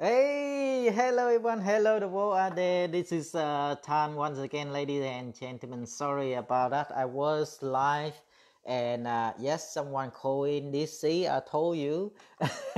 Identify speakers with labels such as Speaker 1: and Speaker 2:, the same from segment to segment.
Speaker 1: Hey, hello everyone, hello the world out there. This is uh, Tan once again, ladies and gentlemen. Sorry about that. I was live, and uh, yes, someone called in DC. I told you,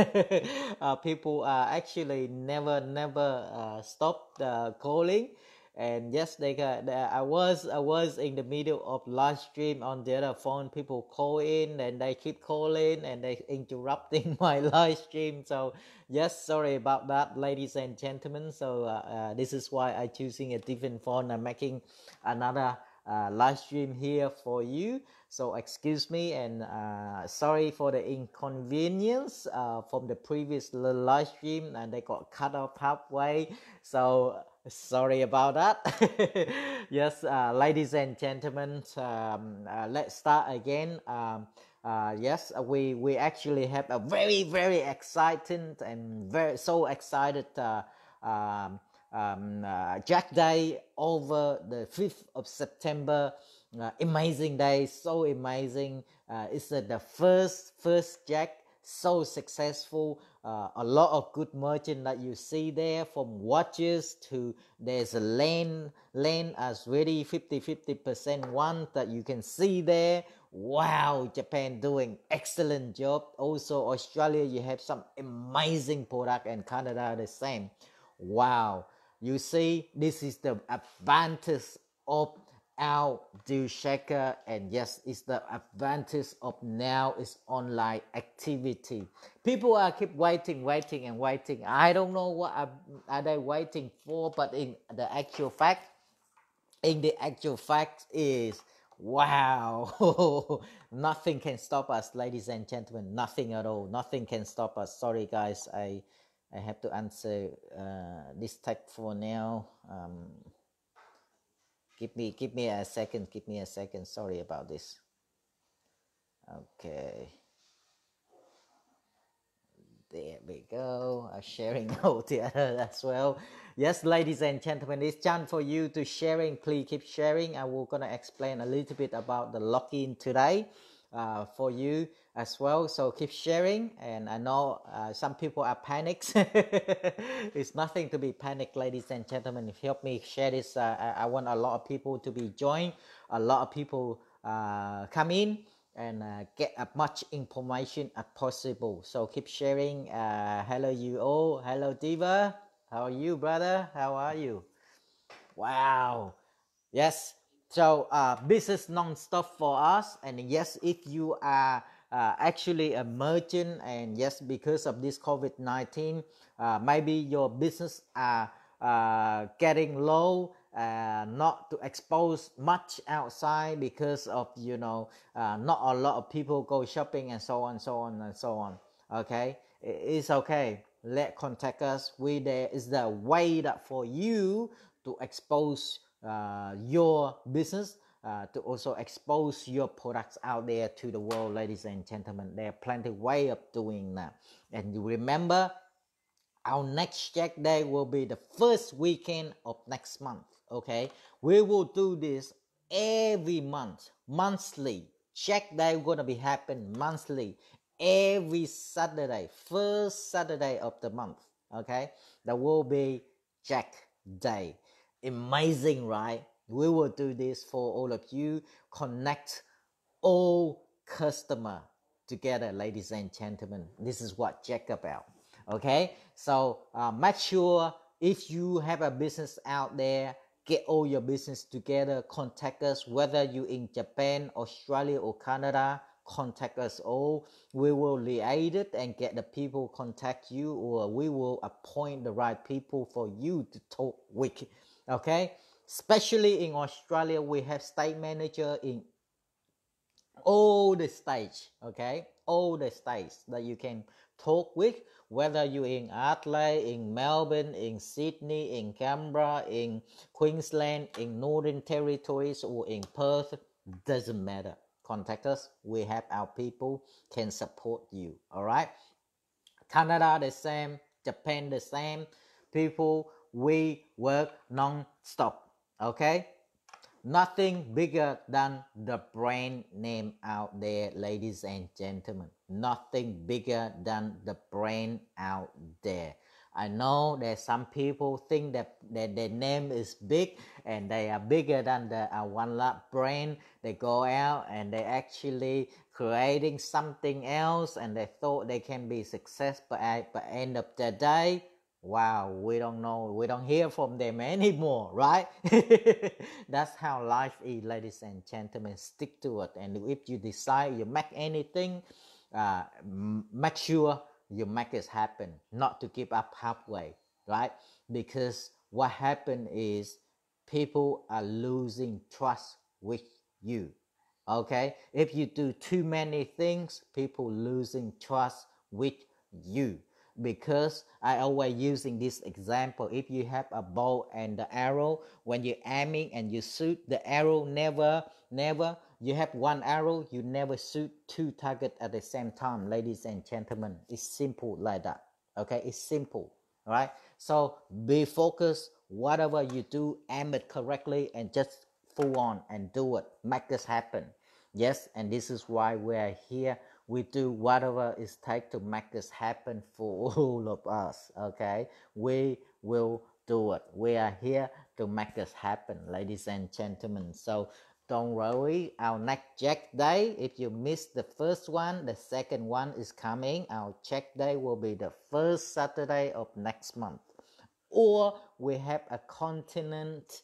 Speaker 1: uh, people are uh, actually never, never uh, stop the uh, calling and yes they got i was i was in the middle of live stream on the other phone people call in and they keep calling and they interrupting my live stream so yes sorry about that ladies and gentlemen so uh, uh, this is why i choosing a different phone i'm making another uh, live stream here for you so excuse me and uh, sorry for the inconvenience uh, from the previous live stream and they got cut off halfway so Sorry about that. yes, uh, ladies and gentlemen, um, uh, let's start again. Um, uh, yes, we, we actually have a very, very exciting and very so excited uh, um, um uh, Jack Day over the 5th of September. Uh, amazing day, so amazing. it's the first, first Jack, so successful uh, a lot of good merchant that you see there from watches to there's a lane lane as really 50 50 percent one that you can see there wow japan doing excellent job also australia you have some amazing product and canada the same wow you see this is the advantage of out do shaker and yes it's the advantage of now is online activity people are keep waiting waiting and waiting i don't know what are, are they waiting for but in the actual fact in the actual fact is wow nothing can stop us ladies and gentlemen nothing at all nothing can stop us sorry guys i i have to answer uh, this tech for now um, give me give me a second give me a second sorry about this okay there we go sharing out the other as well yes ladies and gentlemen it's time for you to sharing please keep sharing and we're gonna explain a little bit about the login today uh, for you as well. So keep sharing. And I know uh, some people are panicked. it's nothing to be panicked, ladies and gentlemen. If you help me share this, uh, I, want a lot of people to be joined, a lot of people uh, come in and uh, get as much information as possible. So keep sharing. Uh, hello, you all. Hello, Diva. How are you, brother? How are you? Wow. Yes. So uh, business non-stop for us. And yes, if you are uh, actually a merchant and yes because of this covid-19 uh, maybe your business are uh, getting low uh, not to expose much outside because of you know uh, not a lot of people go shopping and so on so on and so on okay it's okay let contact us we there is the way that for you to expose uh, your business uh, to also expose your products out there to the world, ladies and gentlemen. There are plenty way of doing that. And you remember, our next check day will be the first weekend of next month. Okay, we will do this every month, monthly. Check day gonna be happen monthly, every Saturday, first Saturday of the month. Okay, there will be check day. Amazing, right? We will do this for all of you. Connect all customer together, ladies and gentlemen. This is what Jack about. Okay, so uh, make sure if you have a business out there, get all your business together. Contact us whether you in Japan, Australia, or Canada. Contact us all. We will liaise it and get the people contact you, or we will appoint the right people for you to talk with. Okay, especially in Australia, we have state manager in all the states, okay? All the states that you can talk with, whether you're in Adelaide, in Melbourne, in Sydney, in Canberra, in Queensland, in Northern Territories, or in Perth, doesn't matter. Contact us. We have our people can support you. All right. Canada the same, Japan the same. People, we work non-stop. Okay? Nothing bigger than the brand name out there, ladies and gentlemen. Nothing bigger than the brand out there. I know that some people think that, that their name is big and they are bigger than the uh, One lot brand. They go out and they actually creating something else and they thought they can be successful, but at the end of the day, wow, we don't know, we don't hear from them anymore, right? That's how life is, ladies and gentlemen. Stick to it. And if you decide you make anything, uh, make sure you make it happen, not to give up halfway, right? Because what happened is people are losing trust with you. Okay, if you do too many things, people losing trust with you because I always using this example. If you have a bow and the arrow, when you aiming and you shoot the arrow, never, never, you have one arrow, you never shoot two target at the same time, ladies and gentlemen. It's simple like that. Okay, it's simple, right? So be focused. Whatever you do, aim it correctly and just full on and do it. Make this happen. Yes, and this is why we are here we do whatever it takes to make this happen for all of us. Okay, we will do it. We are here to make this happen, ladies and gentlemen. So don't worry, our next check day, if you missed the first one, the second one is coming. Our check day will be the first Saturday of next month. Or we have a continent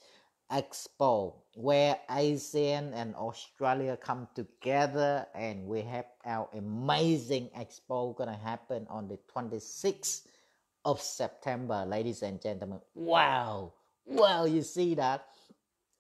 Speaker 1: Expo, where ASEAN and Australia come together, and we have our amazing expo gonna happen on the 26th of September, ladies and gentlemen. Wow, wow, you see that?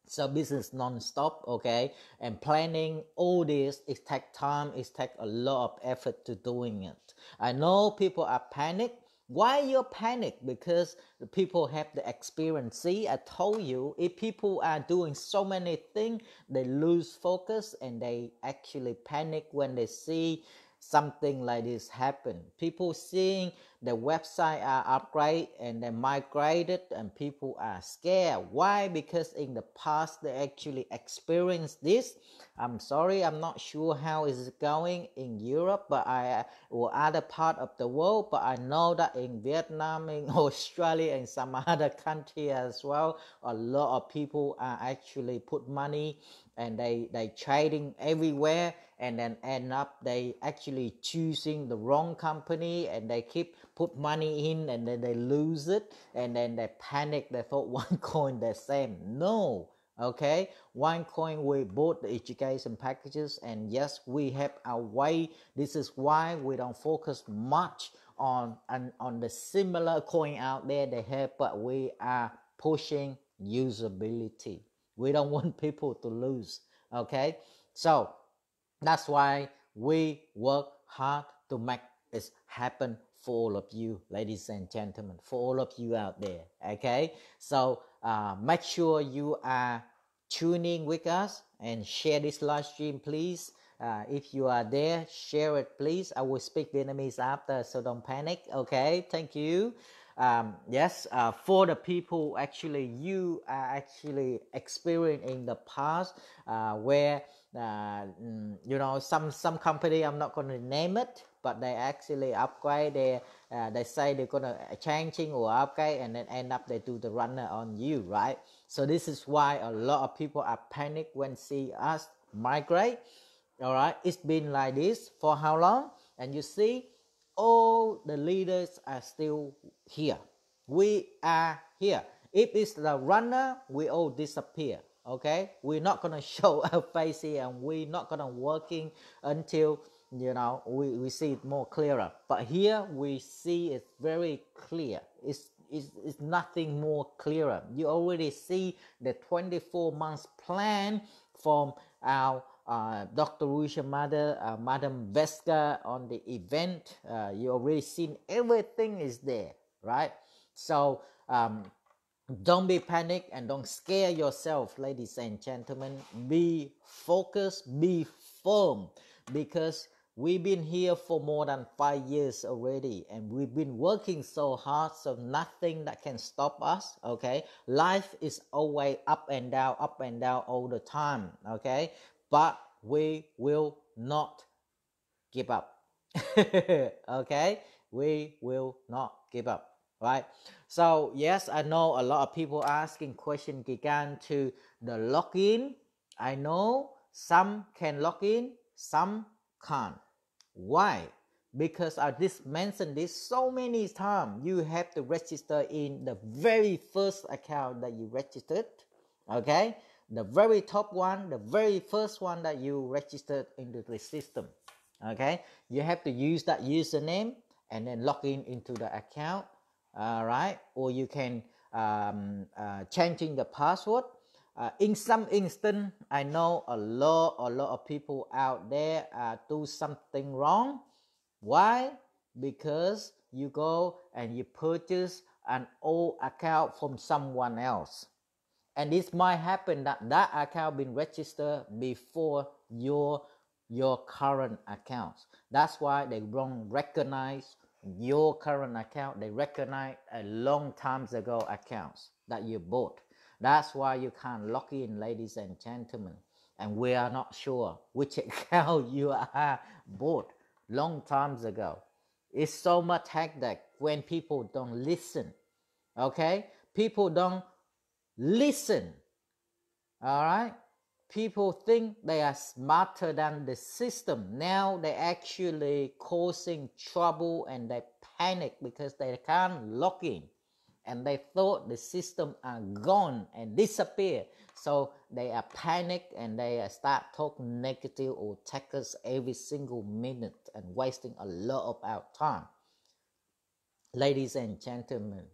Speaker 1: So business non-stop, okay? And planning all this, it takes time, it takes a lot of effort to doing it. I know people are panicked why you panic? Because people have the experience. See, I told you, if people are doing so many things, they lose focus and they actually panic when they see something like this happen. People seeing the website are upgrade and they migrated and people are scared. Why? Because in the past they actually experienced this. I'm sorry, I'm not sure how is it going in Europe but I or other part of the world, but I know that in Vietnam, in Australia and some other country as well, a lot of people are actually put money and they they trading everywhere and then end up they actually choosing the wrong company and they keep put money in and then they lose it and then they panic they thought one coin the same no okay one coin we bought the education packages and yes we have our way this is why we don't focus much on and on the similar coin out there they have but we are pushing usability we don't want people to lose okay so that's why we work hard to make it happen for all of you, ladies and gentlemen, for all of you out there. Okay, so uh, make sure you are tuning with us and share this live stream, please. Uh, if you are there, share it, please. I will speak Vietnamese after, so don't panic. Okay, thank you. Um, yes, uh, for the people actually you are actually experiencing the past uh, where uh, you know some some company i'm not going to name it but they actually upgrade they uh, they say they're going to uh, changing or upgrade and then end up they do the runner on you right so this is why a lot of people are panic when see us migrate all right it's been like this for how long and you see all the leaders are still here we are here if it's the runner we all disappear okay we're not gonna show our face here and we're not gonna working until you know we, we see it more clearer but here we see it's very clear it's, it's it's nothing more clearer you already see the 24 months plan from our uh, Dr. Ruja Mother, uh, Madam Veska on the event. Uh, you already seen everything is there, right? So um, don't be panicked and don't scare yourself, ladies and gentlemen. Be focused, be firm, because we've been here for more than five years already and we've been working so hard, so nothing that can stop us. Okay, life is always up and down, up and down all the time. Okay, but we will not give up. okay, we will not give up right? So yes, I know a lot of people asking question Gigan to the login. I know some can log in, some can't. Why? Because I just mentioned this so many times. You have to register in the very first account that you registered. Okay? The very top one, the very first one that you registered into the system. Okay? You have to use that username and then log in into the account uh, right? Or you can um, uh, changing the password. Uh, in some instance, I know a lot, a lot of people out there uh, do something wrong. Why? Because you go and you purchase an old account from someone else. And this might happen that that account been registered before your your current accounts. That's why they don't recognize your current account they recognize a long times ago accounts that you bought that's why you can't log in ladies and gentlemen and we are not sure which account you are bought long times ago it's so much hectic when people don't listen okay people don't listen all right people think they are smarter than the system. Now they actually causing trouble and they panic because they can't log in. And they thought the system are gone and disappear. So they are panic and they start talking negative or attack us every single minute and wasting a lot of our time. Ladies and gentlemen,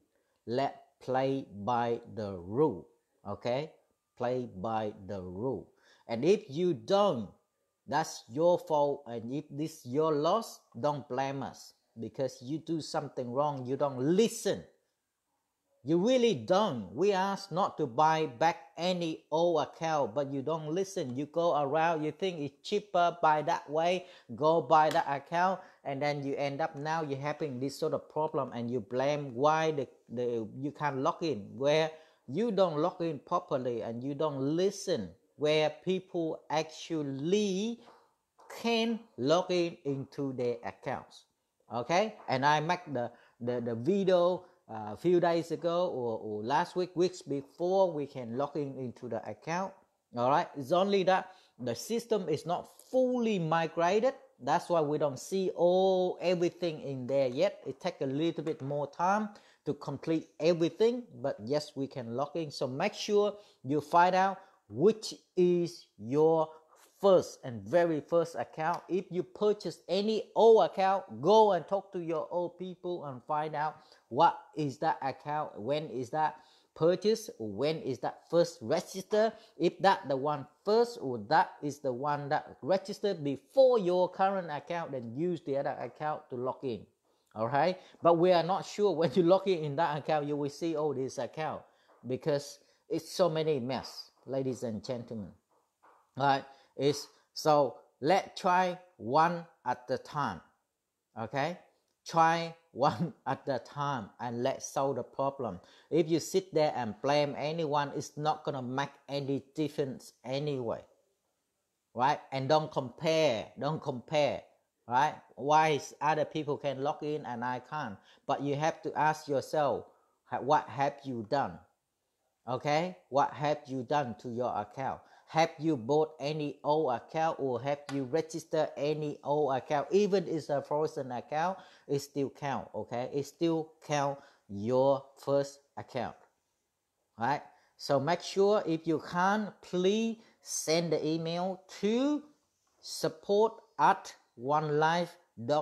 Speaker 1: let play by the rule. Okay? play by the rule. And if you don't, that's your fault. And if this your loss, don't blame us because you do something wrong. You don't listen. You really don't. We ask not to buy back any old account, but you don't listen. You go around, you think it's cheaper, buy that way, go buy that account, and then you end up now you're having this sort of problem and you blame why the, the you can't log in. Where you don't log in properly and you don't listen where people actually can log in into their accounts okay and i make the the, the video a uh, few days ago or, or last week weeks before we can log in into the account all right it's only that the system is not fully migrated that's why we don't see all everything in there yet it takes a little bit more time to complete everything but yes we can log in so make sure you find out which is your first and very first account if you purchase any old account go and talk to your old people and find out what is that account when is that purchase when is that first register if that the one first or that is the one that registered before your current account then use the other account to log in all right but we are not sure when you log in in that account you will see all this account because it's so many mess ladies and gentlemen all right it's so let's try one at a time okay try one at a time and let's solve the problem if you sit there and blame anyone it's not gonna make any difference anyway right and don't compare don't compare right? Why other people can log in and I can't? But you have to ask yourself, what have you done? Okay, what have you done to your account? Have you bought any old account or have you registered any old account? Even it's a frozen account, it still count. Okay, it still count your first account, right? So make sure if you can't, please send the email to support at onelife.eu.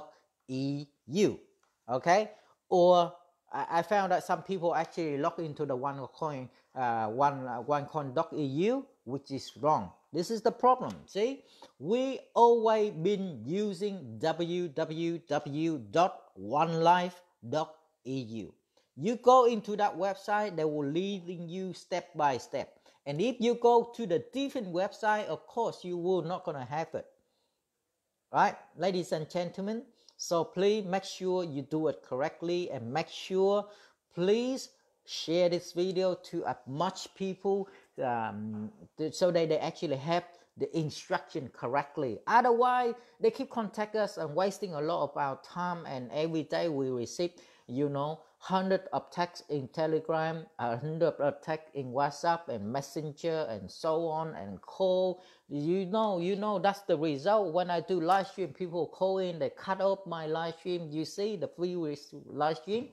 Speaker 1: Okay, or I, I found that some people actually log into the OneCoin uh, one uh, OneCoin.eu, which is wrong. This is the problem. See, we always been using www.onelife.eu. You go into that website, they will leading you step by step. And if you go to the different website, of course, you will not gonna have it right? Ladies and gentlemen, so please make sure you do it correctly and make sure please share this video to as much people um, so that they actually have the instruction correctly. Otherwise, they keep contact us and wasting a lot of our time and every day we receive, you know, hundred of texts in Telegram, hundred of texts in WhatsApp and Messenger and so on and call you know, you know, that's the result. When I do live stream, people call in, they cut off my live stream. You see, the free live stream,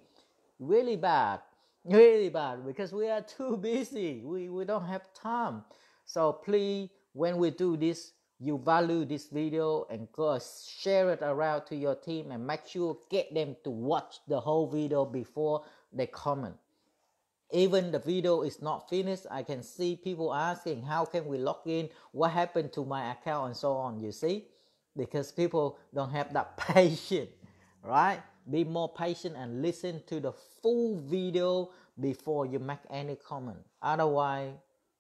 Speaker 1: really bad, really bad because we are too busy. We, we don't have time. So please, when we do this, you value this video and go share it around to your team and make sure get them to watch the whole video before they comment even the video is not finished i can see people asking how can we log in what happened to my account and so on you see because people don't have that patience right be more patient and listen to the full video before you make any comment otherwise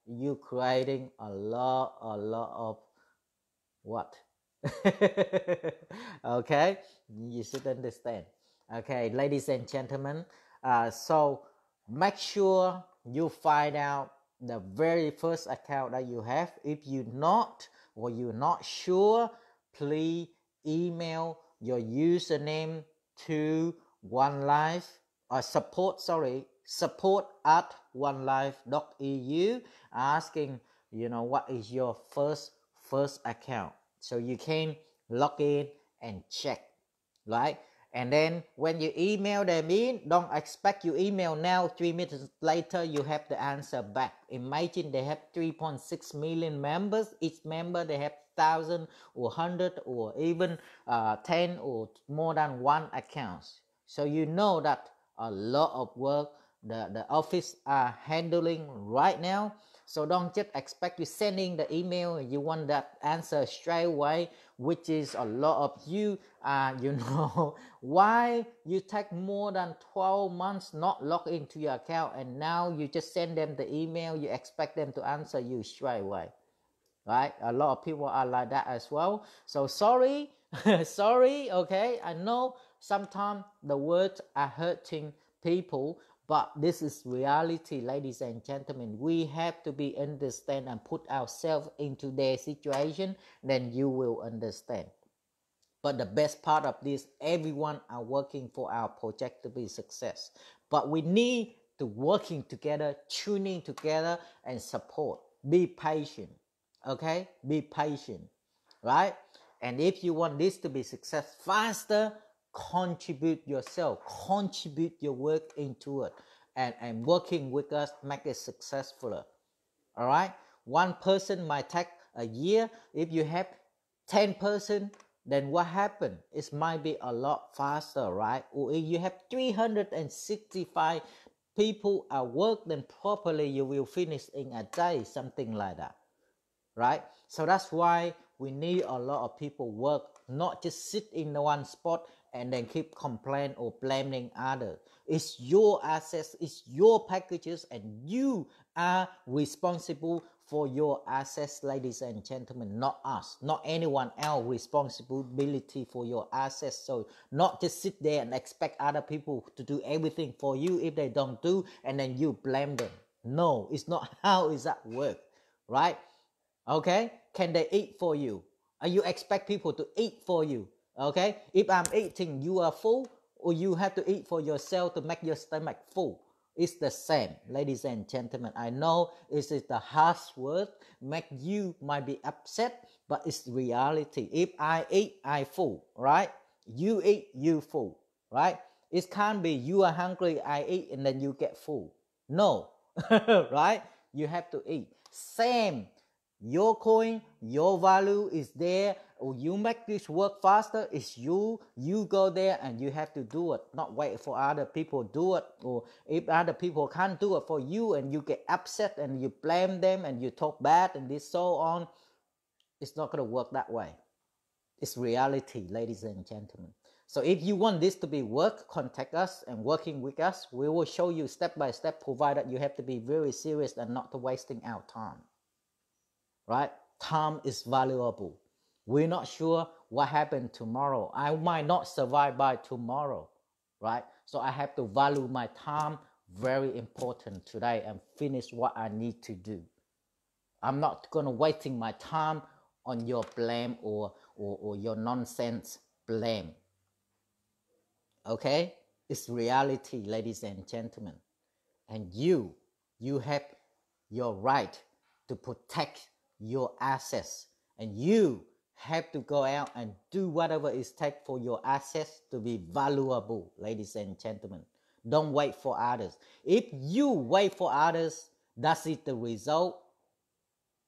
Speaker 1: you creating a lot a lot of what okay you should understand okay ladies and gentlemen uh, so make sure you find out the very first account that you have if you not or you're not sure please email your username to one life or uh, support sorry support at onelife.eu asking you know what is your first first account so you can log in and check right and then when you email them in, don't expect you email now. Three minutes later, you have the answer back. Imagine they have 3.6 million members. Each member they have thousand or hundred or even uh, ten or more than one accounts. So you know that a lot of work the, the office are handling right now so don't just expect you sending the email. You want that answer straight away, which is a lot of you. Uh, you know why you take more than 12 months not log into your account, and now you just send them the email. You expect them to answer you straight away, right? A lot of people are like that as well. So sorry, sorry. Okay, I know sometimes the words are hurting people but this is reality, ladies and gentlemen. We have to be understand and put ourselves into their situation, then you will understand. But the best part of this, everyone are working for our project to be success. But we need to working together, tuning together, and support. Be patient, okay? Be patient, right? And if you want this to be success faster, contribute yourself, contribute your work into it, and, and working with us make it successful. All right, one person might take a year. If you have ten person, then what happened? It might be a lot faster, right? Or if you have three hundred and sixty-five people are work then properly, you will finish in a day, something like that, right? So that's why we need a lot of people work, not just sit in the one spot and then keep complaining or blaming others. It's your assets, it's your packages, and you are responsible for your assets, ladies and gentlemen, not us, not anyone else responsibility for your assets. So not just sit there and expect other people to do everything for you if they don't do, and then you blame them. No, it's not how is that work, right? Okay, can they eat for you? And you expect people to eat for you? Okay, if I'm eating, you are full, or you have to eat for yourself to make your stomach full. It's the same, ladies and gentlemen. I know this is the harsh word, make you might be upset, but it's reality. If I eat, I full, right? You eat, you full, right? It can't be you are hungry, I eat, and then you get full. No, right? You have to eat. Same your coin, your value is there. You make this work faster. It's you. You go there and you have to do it. Not wait for other people do it. Or if other people can't do it for you and you get upset and you blame them and you talk bad and this so on, it's not gonna work that way. It's reality, ladies and gentlemen. So if you want this to be work, contact us and working with us. We will show you step by step, provided you have to be very serious and not wasting our time right? Time is valuable. We're not sure what happened tomorrow. I might not survive by tomorrow, right? So I have to value my time very important today and finish what I need to do. I'm not gonna wasting my time on your blame or, or, or your nonsense blame. Okay? It's reality, ladies and gentlemen. And you, you have your right to protect your assets and you have to go out and do whatever it takes for your assets to be valuable ladies and gentlemen don't wait for others if you wait for others that's it the result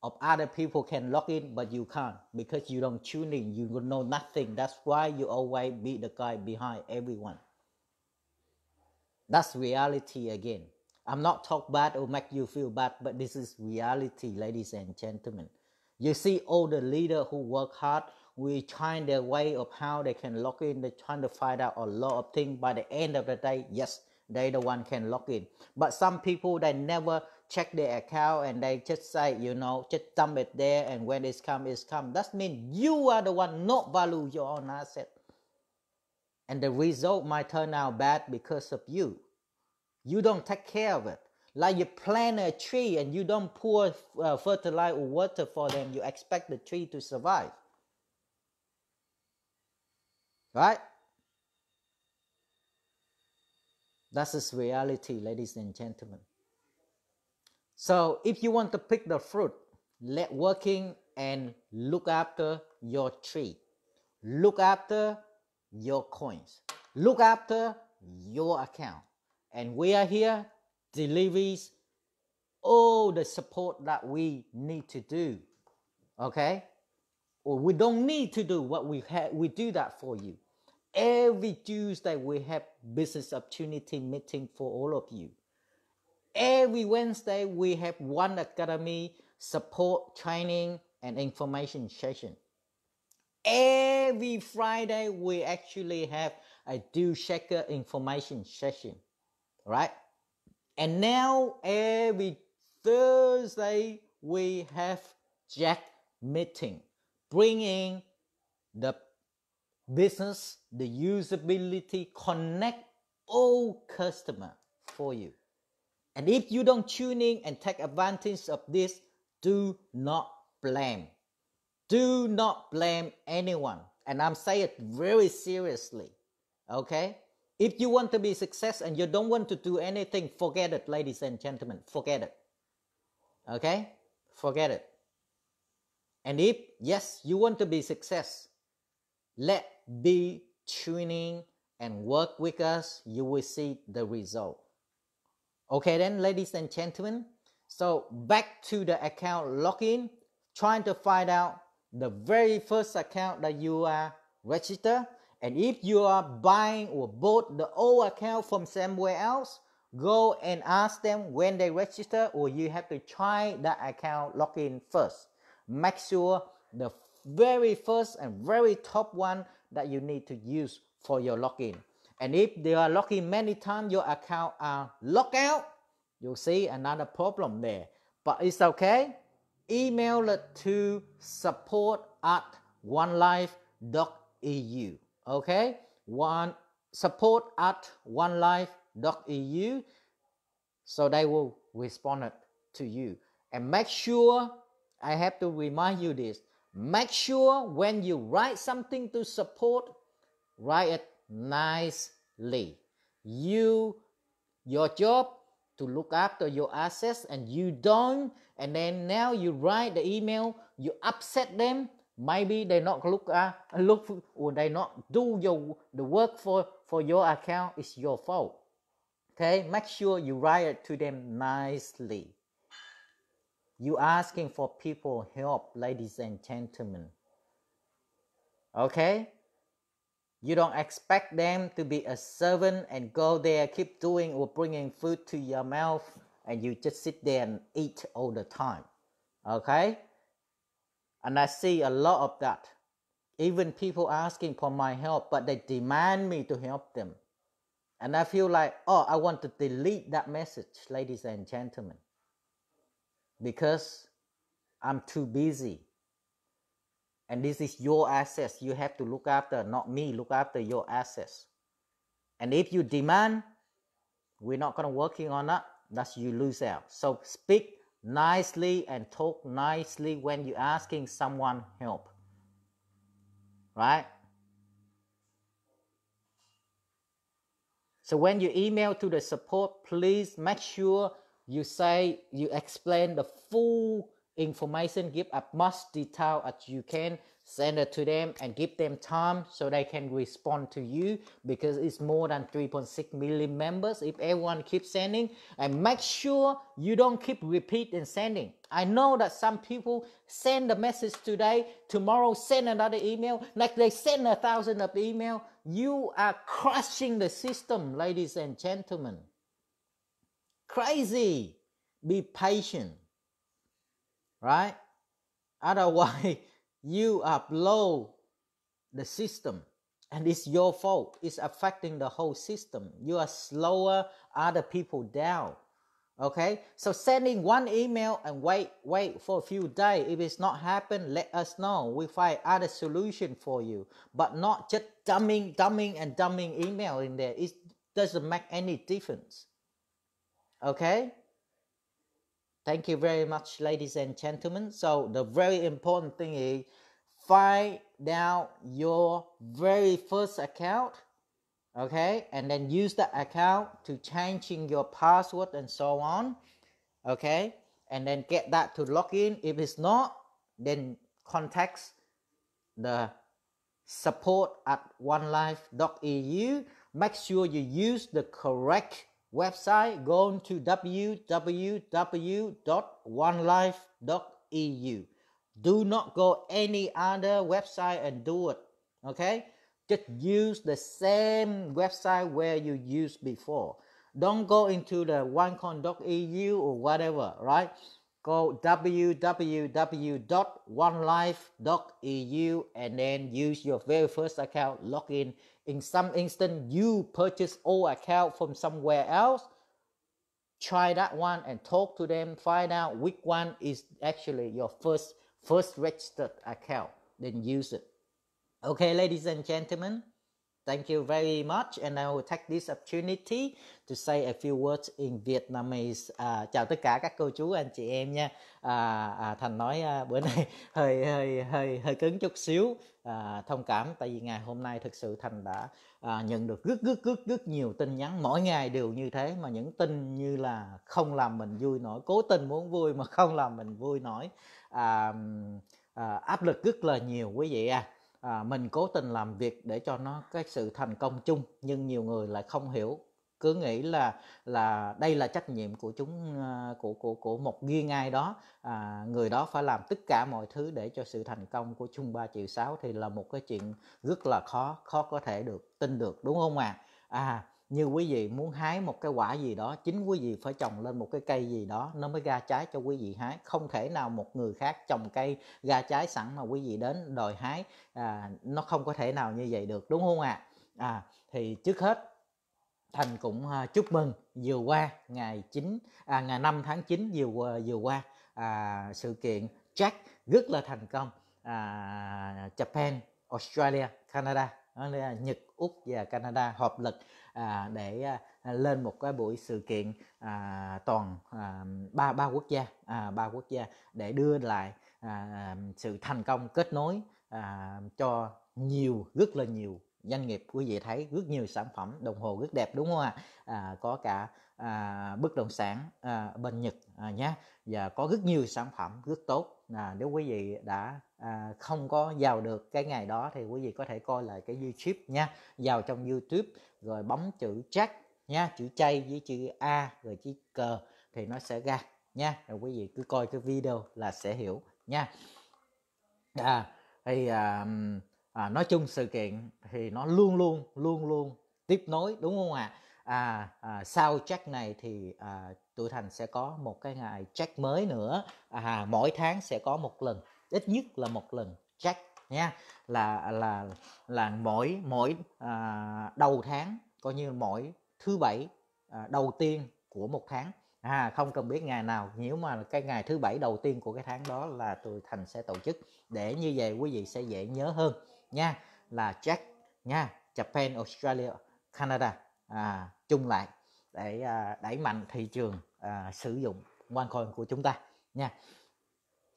Speaker 1: of other people can log in but you can't because you don't tune in you know nothing that's why you always be the guy behind everyone that's reality again I'm not talk bad or make you feel bad, but this is reality, ladies and gentlemen. You see all the leader who work hard, we find their way of how they can log in, they trying to find out a lot of things. By the end of the day, yes, they the one can log in. But some people, they never check their account and they just say, you know, just dump it there and when it's come, it's come. That means you are the one not value your own asset. And the result might turn out bad because of you you don't take care of it. Like you plant a tree and you don't pour uh, fertilizer or water for them, you expect the tree to survive. Right? That's its reality, ladies and gentlemen. So if you want to pick the fruit, let working and look after your tree. Look after your coins. Look after your account. And we are here delivers all the support that we need to do. Okay? Or we don't need to do what we have, we do that for you. Every Tuesday we have business opportunity meeting for all of you. Every Wednesday we have one academy support training and information session. Every Friday we actually have a do checker information session right? And now every Thursday we have Jack meeting, bringing the business, the usability, connect all customer for you. And if you don't tune in and take advantage of this, do not blame. Do not blame anyone. And I'm saying it very seriously. Okay? If you want to be success and you don't want to do anything, forget it, ladies and gentlemen. Forget it. Okay? Forget it. And if, yes, you want to be success, let be tuning and work with us. You will see the result. Okay then, ladies and gentlemen. So back to the account login, trying to find out the very first account that you are registered and if you are buying or bought the old account from somewhere else, go and ask them when they register or you have to try that account login first. Make sure the very first and very top one that you need to use for your login. And if they are logging many times, your account are locked out, you'll see another problem there. But it's okay. Email it to support at onelife.eu okay one support at onelife.eu so they will respond it to you and make sure i have to remind you this make sure when you write something to support write it nicely you your job to look after your assets and you don't and then now you write the email you upset them Maybe they not look uh, look or they not do your the work for for your account. It's your fault. Okay, make sure you write it to them nicely. You asking for people help, ladies and gentlemen. Okay? You don't expect them to be a servant and go there, keep doing or bringing food to your mouth, and you just sit there and eat all the time. Okay? And I see a lot of that. Even people asking for my help, but they demand me to help them. And I feel like, oh, I want to delete that message, ladies and gentlemen, because I'm too busy. And this is your assets. You have to look after, not me, look after your assets. And if you demand, we're not going to working on that, that's you lose out. So speak nicely and talk nicely when you're asking someone help. Right? So when you email to the support, please make sure you say you explain the full information, give as much detail as you can send it to them and give them time so they can respond to you because it's more than 3.6 million members if everyone keeps sending and make sure you don't keep repeating sending i know that some people send the message today tomorrow send another email like they send a thousand of email you are crushing the system ladies and gentlemen crazy be patient right otherwise you are below the system and it's your fault it's affecting the whole system you are slower other people down okay so sending one email and wait wait for a few days if it's not happen let us know we find other solution for you but not just dumbing dumbing and dumbing email in there it doesn't make any difference okay Thank you very much, ladies and gentlemen. So the very important thing is find out your very first account, okay, and then use that account to changing your password and so on, okay, and then get that to log in. If it's not, then contact the support at onelife.eu. Make sure you use the correct website, go to www.onelife.eu. Do not go any other website and do it. Okay? Just use the same website where you used before. Don't go into the onecoin.eu or whatever, right? Go www.onelife.eu and then use your very first account, log in, in some instance, you purchase old account from somewhere else. Try that one and talk to them. Find out which one is actually your first first registered account. Then use it. Okay, ladies and gentlemen. Thank you very much and I will take this opportunity to say a few words in Vietnamese. À, chào tất cả các cô chú anh chị em nha. À, à, Thành nói à, bữa nay hơi hơi hơi hơi cứng chút xíu à, thông cảm tại vì ngày hôm nay thực sự Thành đã à, nhận được rất rất rất rất nhiều tin nhắn mỗi ngày đều như thế mà những tin như là không làm mình vui nổi, cố tình muốn vui mà không làm mình vui nổi. À, à, áp lực rất là nhiều quý vị à à, mình cố tình làm việc để cho nó cái sự thành công chung nhưng nhiều người lại không hiểu cứ nghĩ là là đây là trách nhiệm của chúng à, của của của một riêng ai đó à, người đó phải làm tất cả mọi thứ để cho sự thành công của chung ba triệu sáu thì là một cái chuyện rất là khó khó có thể được tin được đúng không ạ à? à như quý vị muốn hái một cái quả gì đó chính quý vị phải trồng lên một cái cây gì đó nó mới ra trái cho quý vị hái không thể nào một người khác trồng cây ra trái sẵn mà quý vị đến đòi hái à, nó không có thể nào như vậy được đúng không ạ à? à thì trước hết thành cũng à, chúc mừng vừa qua ngày 9 à, ngày 5 tháng 9 vừa à, vừa qua à, sự kiện Jack rất là thành công à, Japan Australia Canada Nhật Úc và Canada hợp lực À, để à, à, lên một cái buổi sự kiện toàn ba ba quốc gia ba quốc gia để đưa lại sự thành công kết nối cho nhiều rất là nhiều doanh nghiệp quý vị thấy rất nhiều sản phẩm đồng hồ rất đẹp đúng không ạ à, có cả à, bất động sản à, bên nhật à, nhé và có rất nhiều sản phẩm rất tốt à, nếu quý vị đã à, không có vào được cái ngày đó thì quý vị có thể coi lại cái youtube nhé vào trong youtube rồi bấm chữ check nha chữ chay với chữ a rồi chữ cờ thì nó sẽ ra nha rồi quý vị cứ coi cái video là sẽ hiểu nha à thì à, à, nói chung sự kiện thì nó luôn luôn luôn luôn tiếp nối đúng không ạ à? À, à sau check này thì à, tụi thành sẽ có một cái ngày check mới nữa à, mỗi tháng sẽ có một lần ít nhất là một lần check nha là là là mỗi mỗi à, đầu tháng coi như mỗi thứ bảy à, đầu tiên của một tháng à, không cần biết ngày nào nếu mà cái ngày thứ bảy đầu tiên của cái tháng đó là tôi thành sẽ tổ chức để như vậy quý vị sẽ dễ nhớ hơn nha là Jack nha Japan Australia Canada à, chung lại để à, đẩy mạnh thị trường à, sử dụng OneCoin của chúng ta nha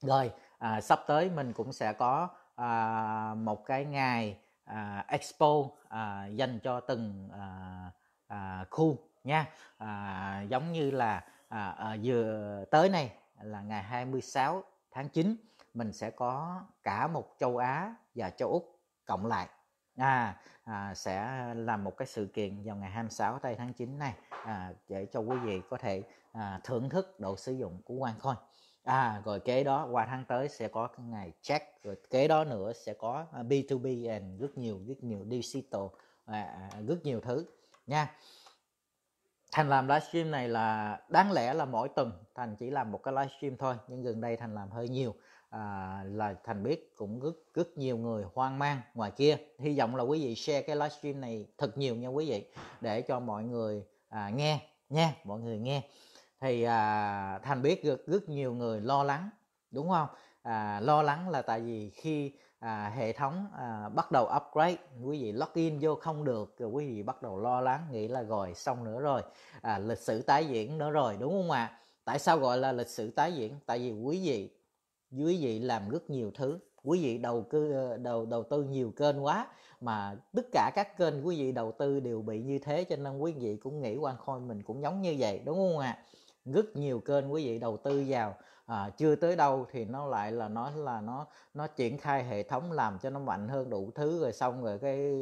Speaker 1: rồi à, sắp tới mình cũng sẽ có à, một cái ngày à, expo à, dành cho từng à, à, khu nha à, giống như là à, à, vừa tới này là ngày 26 tháng 9 mình sẽ có cả một châu Á và châu Úc cộng lại à, à sẽ làm một cái sự kiện vào ngày 26 tây tháng 9 này à, để cho quý vị có thể à, thưởng thức độ sử dụng của quan khôi à rồi kế đó qua tháng tới sẽ có cái ngày check rồi kế đó nữa sẽ có B2B à, and rất nhiều rất nhiều digital à, à, rất nhiều thứ nha Thành làm livestream này là đáng lẽ là mỗi tuần Thành chỉ làm một cái livestream thôi nhưng gần đây Thành làm hơi nhiều à, là Thành biết cũng rất rất nhiều người hoang mang ngoài kia hy vọng là quý vị share cái livestream này thật nhiều nha quý vị để cho mọi người à, nghe nha mọi người nghe thì à, thành biết được rất nhiều người lo lắng đúng không à, lo lắng là tại vì khi à, hệ thống à, bắt đầu upgrade quý vị login vô không được rồi quý vị bắt đầu lo lắng nghĩ là rồi xong nữa rồi à, lịch sử tái diễn nữa rồi đúng không ạ à? tại sao gọi là lịch sử tái diễn tại vì quý vị quý vị làm rất nhiều thứ quý vị đầu tư ờ, đầu đầu tư nhiều kênh quá mà tất cả các kênh quý vị đầu tư đều bị như thế cho nên quý vị cũng nghĩ quan khôi mình cũng giống như vậy đúng không ạ à? rất nhiều kênh quý vị đầu tư vào à, chưa tới đâu thì nó lại là nó là nó nó triển khai hệ thống làm cho nó mạnh hơn đủ thứ rồi xong rồi cái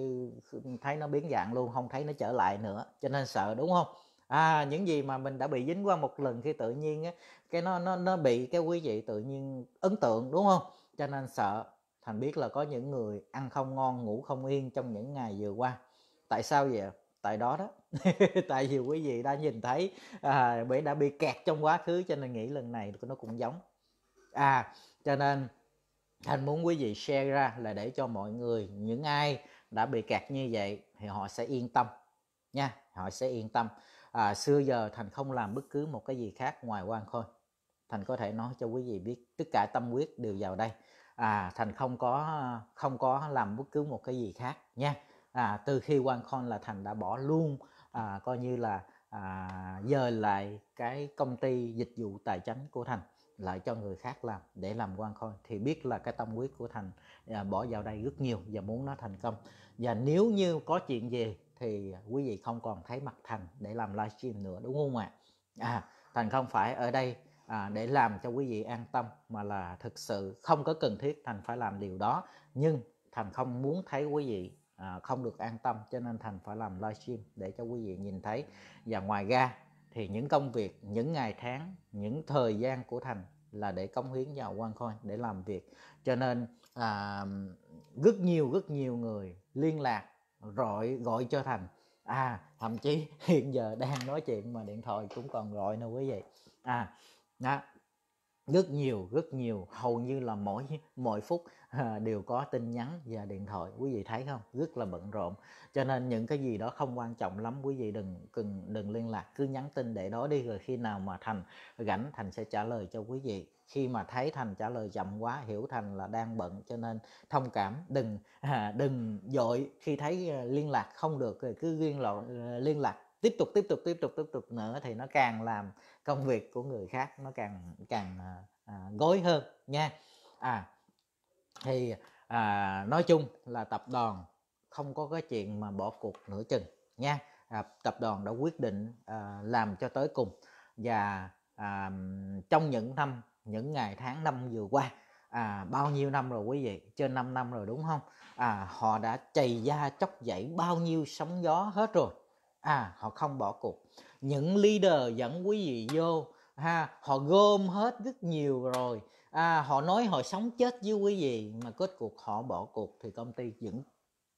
Speaker 1: thấy nó biến dạng luôn không thấy nó trở lại nữa cho nên sợ đúng không à những gì mà mình đã bị dính qua một lần khi tự nhiên á, cái nó nó nó bị cái quý vị tự nhiên ấn tượng đúng không cho nên sợ thành biết là có những người ăn không ngon ngủ không yên trong những ngày vừa qua tại sao vậy tại đó đó tại vì quý vị đã nhìn thấy à, đã bị kẹt trong quá khứ cho nên nghĩ lần này nó cũng giống à cho nên thành muốn quý vị share ra là để cho mọi người những ai đã bị kẹt như vậy thì họ sẽ yên tâm nha họ sẽ yên tâm à, xưa giờ thành không làm bất cứ một cái gì khác ngoài quan khôi thành có thể nói cho quý vị biết tất cả tâm huyết đều vào đây à thành không có không có làm bất cứ một cái gì khác nha à, từ khi quan con là thành đã bỏ luôn à, coi như là à, dời lại cái công ty dịch vụ tài chính của thành lại cho người khác làm để làm quan khôi thì biết là cái tâm huyết của thành à, bỏ vào đây rất nhiều và muốn nó thành công và nếu như có chuyện gì thì quý vị không còn thấy mặt thành để làm livestream nữa đúng không ạ à thành không phải ở đây à, để làm cho quý vị an tâm mà là thực sự không có cần thiết thành phải làm điều đó nhưng thành không muốn thấy quý vị à, không được an tâm cho nên thành phải làm livestream để cho quý vị nhìn thấy và ngoài ra thì những công việc những ngày tháng những thời gian của thành là để cống hiến vào OneCoin để làm việc cho nên à, rất nhiều rất nhiều người liên lạc gọi gọi cho thành à thậm chí hiện giờ đang nói chuyện mà điện thoại cũng còn gọi nữa quý vị à đó rất nhiều rất nhiều hầu như là mỗi mỗi phút đều có tin nhắn và điện thoại quý vị thấy không rất là bận rộn cho nên những cái gì đó không quan trọng lắm quý vị đừng đừng đừng liên lạc cứ nhắn tin để đó đi rồi khi nào mà thành rảnh thành sẽ trả lời cho quý vị khi mà thấy thành trả lời chậm quá hiểu thành là đang bận cho nên thông cảm đừng đừng dội khi thấy ờ, liên lạc không được rồi cứ liên lạc ờ, liên lạc tiếp tục tiếp tục tiếp tục tiếp tục nữa thì nó càng làm công việc của người khác nó càng càng à, gối hơn nha à thì à, nói chung là tập đoàn không có cái chuyện mà bỏ cuộc nửa chừng nha à, tập đoàn đã quyết định à, làm cho tới cùng và à, trong những năm những ngày tháng năm vừa qua à, bao nhiêu năm rồi quý vị trên 5 năm rồi đúng không à, họ đã chày da chóc dãy bao nhiêu sóng gió hết rồi à họ không bỏ cuộc những leader dẫn quý vị vô ha họ gom hết rất nhiều rồi à, họ nói họ sống chết với quý vị mà kết cuộc họ bỏ cuộc thì công ty vẫn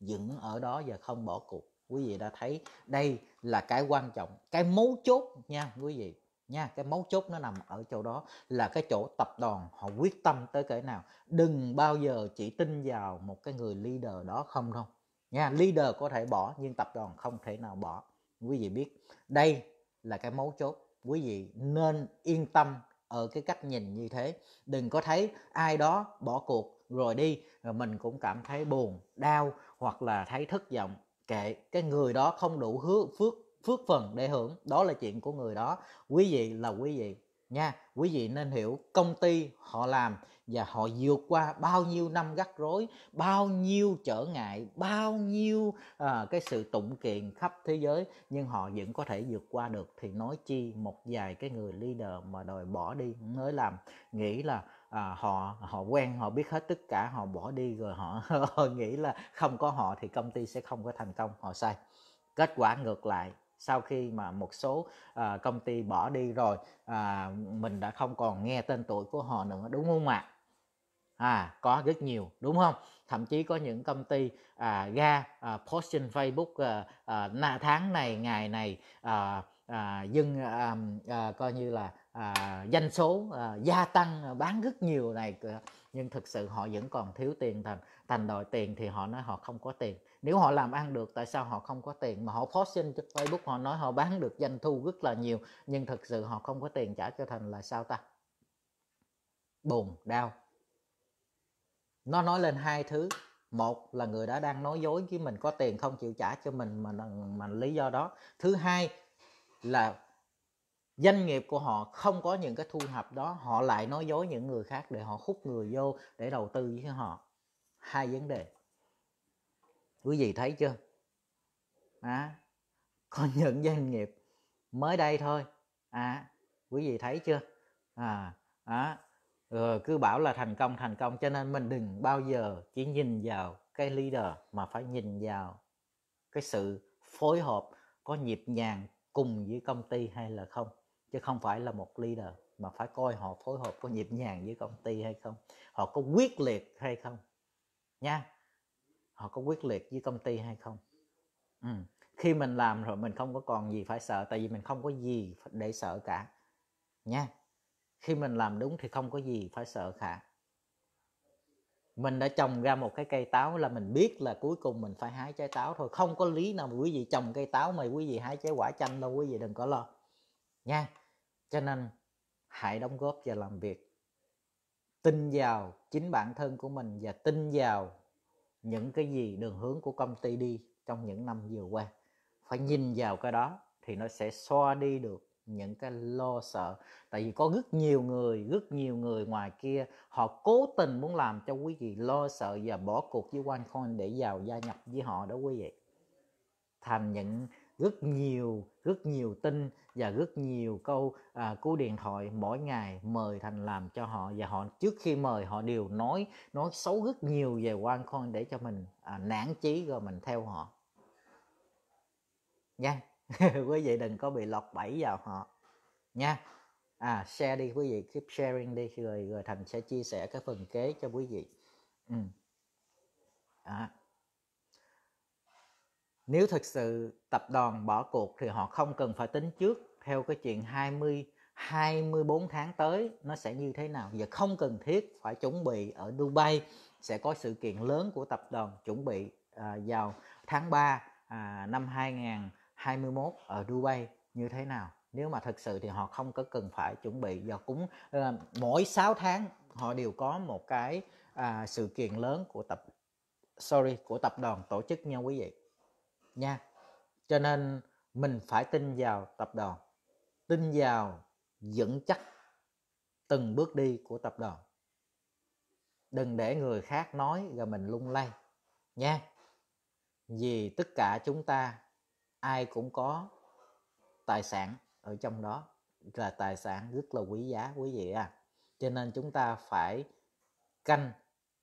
Speaker 1: vẫn ở đó và không bỏ cuộc quý vị đã thấy đây là cái quan trọng cái mấu chốt nha quý vị nha cái mấu chốt nó nằm ở chỗ đó là cái chỗ tập đoàn họ quyết tâm tới cỡ nào đừng bao giờ chỉ tin vào một cái người leader đó không đâu nha leader có thể bỏ nhưng tập đoàn không thể nào bỏ quý vị biết đây là cái mấu chốt quý vị nên yên tâm ở cái cách nhìn như thế đừng có thấy ai đó bỏ cuộc rồi đi rồi mình cũng cảm thấy buồn đau hoặc là thấy thất vọng kệ cái người đó không đủ hứa phước phước phần để hưởng đó là chuyện của người đó quý vị là quý vị nha quý vị nên hiểu công ty họ làm và họ vượt qua bao nhiêu năm gắt rối bao nhiêu trở ngại bao nhiêu à, cái sự tụng kiện khắp thế giới nhưng họ vẫn có thể vượt qua được thì nói chi một vài cái người leader mà đòi bỏ đi mới làm nghĩ là à, họ họ quen họ biết hết tất cả họ bỏ đi rồi họ, họ nghĩ là không có họ thì công ty sẽ không có thành công họ sai kết quả ngược lại sau khi mà một số à, công ty bỏ đi rồi à, mình đã không còn nghe tên tuổi của họ nữa đúng không ạ à có rất nhiều đúng không thậm chí có những công ty à, ga à, post trên facebook à, à, tháng này ngày này à, à, dân à, à, coi như là à, doanh số à, gia tăng à, bán rất nhiều này nhưng thực sự họ vẫn còn thiếu tiền thành thành đòi tiền thì họ nói họ không có tiền nếu họ làm ăn được tại sao họ không có tiền mà họ post trên Facebook họ nói họ bán được doanh thu rất là nhiều nhưng thực sự họ không có tiền trả cho thành là sao ta buồn đau nó nói lên hai thứ một là người đã đang nói dối với mình có tiền không chịu trả cho mình mà mà lý do đó thứ hai là doanh nghiệp của họ không có những cái thu nhập đó họ lại nói dối những người khác để họ hút người vô để đầu tư với họ hai vấn đề quý vị thấy chưa à, có những doanh nghiệp mới đây thôi à quý vị thấy chưa à, à ừ, cứ bảo là thành công thành công cho nên mình đừng bao giờ chỉ nhìn vào cái leader mà phải nhìn vào cái sự phối hợp có nhịp nhàng cùng với công ty hay là không chứ không phải là một leader mà phải coi họ phối hợp có nhịp nhàng với công ty hay không họ có quyết liệt hay không nha họ có quyết liệt với công ty hay không ừ. khi mình làm rồi mình không có còn gì phải sợ tại vì mình không có gì để sợ cả nha khi mình làm đúng thì không có gì phải sợ cả mình đã trồng ra một cái cây táo là mình biết là cuối cùng mình phải hái trái táo thôi không có lý nào mà quý vị trồng cây táo mà quý vị hái trái quả chanh đâu quý vị đừng có lo nha cho nên hãy đóng góp và làm việc tin vào chính bản thân của mình và tin vào những cái gì đường hướng của công ty đi trong những năm vừa qua phải nhìn vào cái đó thì nó sẽ xoa đi được những cái lo sợ tại vì có rất nhiều người rất nhiều người ngoài kia họ cố tình muốn làm cho quý vị lo sợ và bỏ cuộc với OneCoin để vào gia nhập với họ đó quý vị thành những rất nhiều rất nhiều tin và rất nhiều câu à, cú điện thoại mỗi ngày mời thành làm cho họ và họ trước khi mời họ đều nói nói xấu rất nhiều về OneCoin để cho mình à, nản chí rồi mình theo họ nha yeah quý vị đừng có bị lọt bẫy vào họ nha à share đi quý vị keep sharing đi rồi rồi thành sẽ chia sẻ cái phần kế cho quý vị ừ. à. nếu thực sự tập đoàn bỏ cuộc thì họ không cần phải tính trước theo cái chuyện 20 24 tháng tới nó sẽ như thế nào và không cần thiết phải chuẩn bị ở Dubai sẽ có sự kiện lớn của tập đoàn chuẩn bị à, vào tháng 3 à, năm 2000 21 ở Dubai như thế nào nếu mà thực sự thì họ không có cần phải chuẩn bị do cũng à, mỗi 6 tháng họ đều có một cái à, sự kiện lớn của tập sorry của tập đoàn tổ chức nha quý vị nha cho nên mình phải tin vào tập đoàn tin vào vững chắc từng bước đi của tập đoàn đừng để người khác nói rồi mình lung lay nha vì tất cả chúng ta ai cũng có tài sản ở trong đó là tài sản rất là quý giá quý vị à cho nên chúng ta phải canh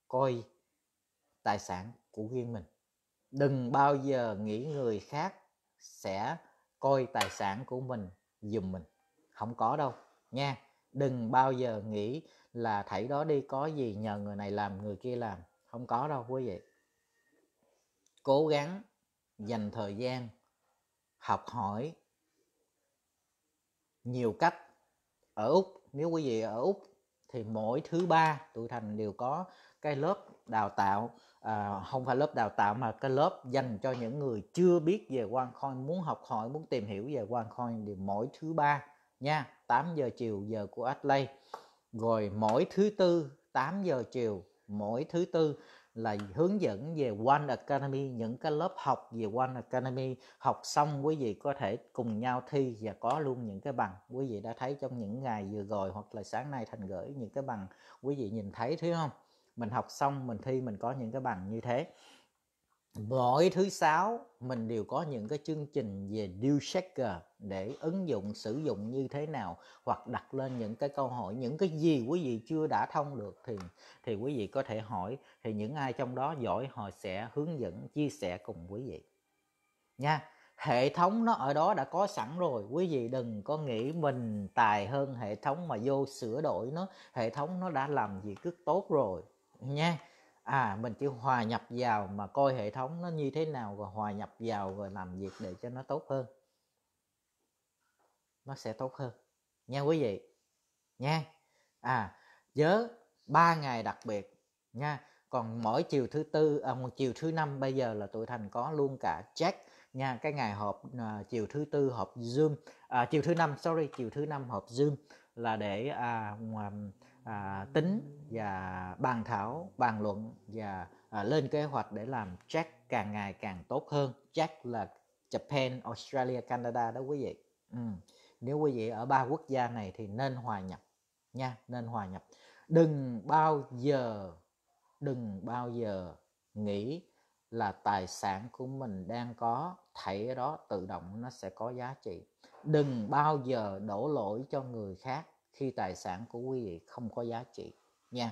Speaker 1: coi tài sản của riêng mình đừng bao giờ nghĩ người khác sẽ coi tài sản của mình giùm mình không có đâu nha đừng bao giờ nghĩ là thảy đó đi có gì nhờ người này làm người kia làm không có đâu quý vị cố gắng dành thời gian học hỏi nhiều cách ở úc nếu quý vị ở úc thì mỗi thứ ba tụi thành đều có cái lớp đào tạo à, không phải lớp đào tạo mà cái lớp dành cho những người chưa biết về quan OneCoin muốn học hỏi muốn tìm hiểu về quan OneCoin thì mỗi thứ ba nha 8 giờ chiều giờ của Atlay rồi mỗi thứ tư 8 giờ chiều mỗi thứ tư là hướng dẫn về One Academy những cái lớp học về One Academy học xong quý vị có thể cùng nhau thi và có luôn những cái bằng quý vị đã thấy trong những ngày vừa rồi hoặc là sáng nay thành gửi những cái bằng quý vị nhìn thấy thấy không mình học xong mình thi mình có những cái bằng như thế mỗi thứ sáu mình đều có những cái chương trình về deal checker để ứng dụng sử dụng như thế nào hoặc đặt lên những cái câu hỏi những cái gì quý vị chưa đã thông được thì thì quý vị có thể hỏi thì những ai trong đó giỏi họ sẽ hướng dẫn chia sẻ cùng quý vị nha hệ thống nó ở đó đã có sẵn rồi quý vị đừng có nghĩ mình tài hơn hệ thống mà vô sửa đổi nó hệ thống nó đã làm gì rất tốt rồi nha à mình chỉ hòa nhập vào mà coi hệ thống nó như thế nào rồi hòa nhập vào rồi làm việc để cho nó tốt hơn nó sẽ tốt hơn nha quý vị nha à nhớ ba ngày đặc biệt nha còn mỗi chiều thứ tư à, một chiều thứ năm bây giờ là tụi thành có luôn cả check nha cái ngày họp à, chiều thứ tư họp zoom à, chiều thứ năm sorry chiều thứ năm họp zoom là để à, à, tính và bàn thảo bàn luận và à, lên kế hoạch để làm check càng ngày càng tốt hơn check là Japan Australia Canada đó quý vị ừ nếu quý vị ở ba quốc gia này thì nên hòa nhập nha nên hòa nhập đừng bao giờ đừng bao giờ nghĩ là tài sản của mình đang có thảy đó tự động nó sẽ có giá trị đừng bao giờ đổ lỗi cho người khác khi tài sản của quý vị không có giá trị nha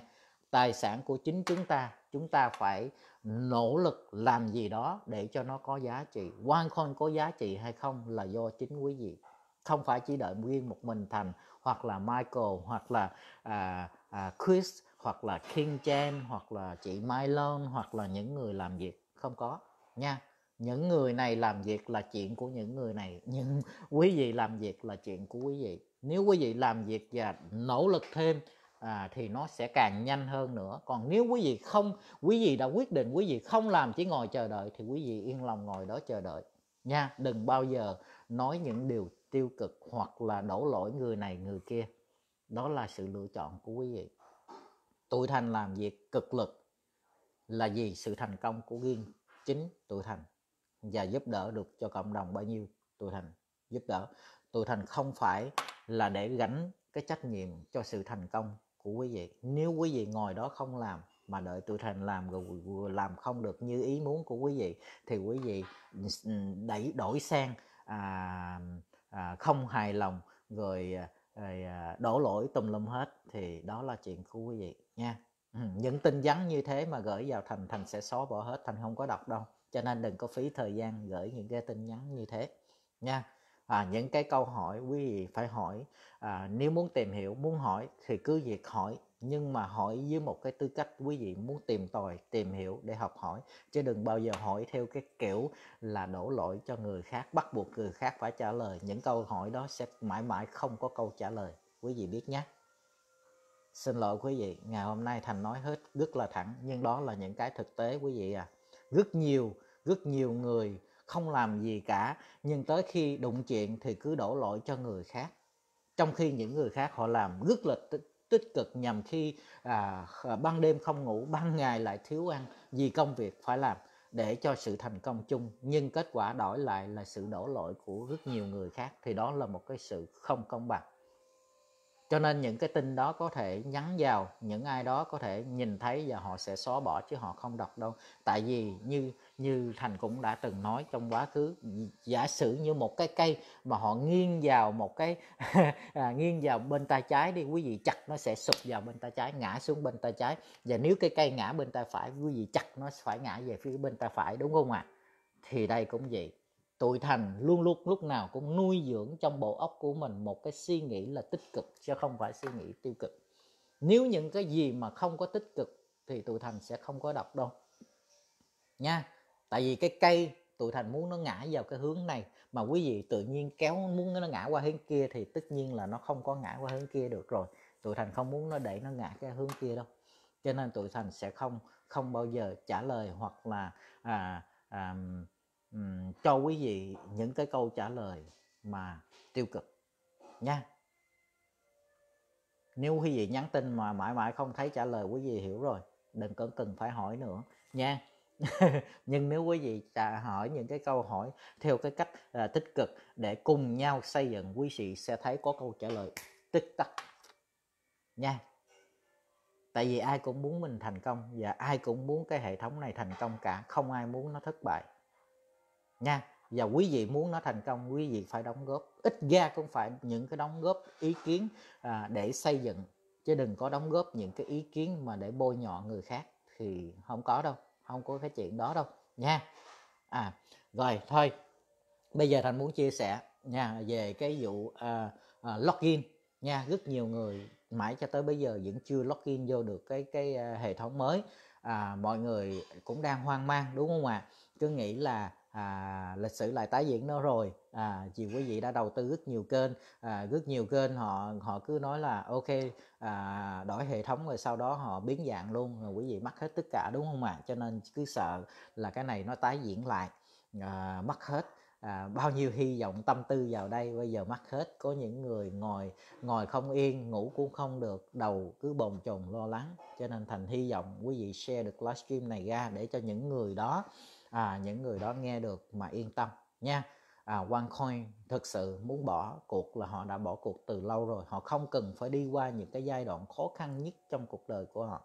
Speaker 1: tài sản của chính chúng ta chúng ta phải nỗ lực làm gì đó để cho nó có giá trị quan coin có giá trị hay không là do chính quý vị không phải chỉ đợi riêng một mình thành hoặc là michael hoặc là à, à, chris hoặc là king chen hoặc là chị mai lon hoặc là những người làm việc không có nha những người này làm việc là chuyện của những người này nhưng quý vị làm việc là chuyện của quý vị nếu quý vị làm việc và nỗ lực thêm à, thì nó sẽ càng nhanh hơn nữa còn nếu quý vị không quý vị đã quyết định quý vị không làm chỉ ngồi chờ đợi thì quý vị yên lòng ngồi đó chờ đợi nha đừng bao giờ nói những điều tiêu cực hoặc là đổ lỗi người này người kia đó là sự lựa chọn của quý vị tụi thành làm việc cực lực là gì sự thành công của riêng chính tụi thành và giúp đỡ được cho cộng đồng bao nhiêu tụi thành giúp đỡ tụi thành không phải là để gánh cái trách nhiệm cho sự thành công của quý vị nếu quý vị ngồi đó không làm mà đợi tụi thành làm rồi làm không được như ý muốn của quý vị thì quý vị đẩy đổi sang à, À, không hài lòng rồi, à, à, đổ lỗi tùm lum hết thì đó là chuyện của quý vị nha những tin nhắn như thế mà gửi vào thành thành sẽ xóa bỏ hết thành không có đọc đâu cho nên đừng có phí thời gian gửi những cái tin nhắn như thế nha à, những cái câu hỏi quý vị phải hỏi à, nếu muốn tìm hiểu muốn hỏi thì cứ việc hỏi nhưng mà hỏi với một cái tư cách quý vị muốn tìm tòi tìm hiểu để học hỏi chứ đừng bao giờ hỏi theo cái kiểu là đổ lỗi cho người khác bắt buộc người khác phải trả lời những câu hỏi đó sẽ mãi mãi không có câu trả lời quý vị biết nhé xin lỗi quý vị ngày hôm nay thành nói hết rất là thẳng nhưng đó là những cái thực tế quý vị à rất nhiều rất nhiều người không làm gì cả nhưng tới khi đụng chuyện thì cứ đổ lỗi cho người khác trong khi những người khác họ làm rất là tích cực nhằm khi à, ban đêm không ngủ ban ngày lại thiếu ăn vì công việc phải làm để cho sự thành công chung nhưng kết quả đổi lại là sự đổ lỗi của rất nhiều người khác thì đó là một cái sự không công bằng cho nên những cái tin đó có thể nhắn vào những ai đó có thể nhìn thấy và họ sẽ xóa bỏ chứ họ không đọc đâu tại vì như như thành cũng đã từng nói trong quá khứ giả sử như một cái cây mà họ nghiêng vào một cái à, nghiêng vào bên tay trái đi quý vị chặt nó sẽ sụp vào bên tay trái ngã xuống bên tay trái và nếu cái cây ngã bên tay phải quý vị chặt nó phải ngã về phía bên tay phải đúng không ạ à? thì đây cũng vậy tụi thành luôn luôn lúc nào cũng nuôi dưỡng trong bộ óc của mình một cái suy nghĩ là tích cực chứ không phải suy nghĩ tiêu cực nếu những cái gì mà không có tích cực thì tụi thành sẽ không có đọc đâu nha tại vì cái cây tụi thành muốn nó ngã vào cái hướng này mà quý vị tự nhiên kéo muốn nó ngã qua hướng kia thì tất nhiên là nó không có ngã qua hướng kia được rồi tụi thành không muốn nó để nó ngã cái hướng kia đâu cho nên tụi thành sẽ không không bao giờ trả lời hoặc là à, à, um, cho quý vị những cái câu trả lời mà tiêu cực nha nếu quý vị nhắn tin mà mãi mãi không thấy trả lời quý vị hiểu rồi đừng có cần phải hỏi nữa nha nhưng nếu quý vị trả hỏi những cái câu hỏi theo cái cách là tích cực để cùng nhau xây dựng quý vị sẽ thấy có câu trả lời tích tắc nha tại vì ai cũng muốn mình thành công và ai cũng muốn cái hệ thống này thành công cả không ai muốn nó thất bại nha và quý vị muốn nó thành công quý vị phải đóng góp ít ra cũng phải những cái đóng góp ý kiến à, để xây dựng chứ đừng có đóng góp những cái ý kiến mà để bôi nhọ người khác thì không có đâu không có cái chuyện đó đâu nha à rồi thôi bây giờ thành muốn chia sẻ nha về cái vụ uh, uh, login nha rất nhiều người mãi cho tới bây giờ vẫn chưa login vô được cái cái uh, hệ thống mới à, mọi người cũng đang hoang mang đúng không ạ à? cứ nghĩ là à, lịch sử lại tái diễn nó rồi à, nhiều quý vị đã đầu tư rất nhiều kênh à, rất nhiều kênh họ họ cứ nói là ok à, đổi hệ thống rồi sau đó họ biến dạng luôn rồi quý vị mất hết tất cả đúng không ạ à? cho nên cứ sợ là cái này nó tái diễn lại à, mất hết à, bao nhiêu hy vọng tâm tư vào đây bây giờ mất hết có những người ngồi ngồi không yên ngủ cũng không được đầu cứ bồn chồn lo lắng cho nên thành hy vọng quý vị share được livestream này ra để cho những người đó à, những người đó nghe được mà yên tâm nha à, OneCoin thực sự muốn bỏ cuộc là họ đã bỏ cuộc từ lâu rồi họ không cần phải đi qua những cái giai đoạn khó khăn nhất trong cuộc đời của họ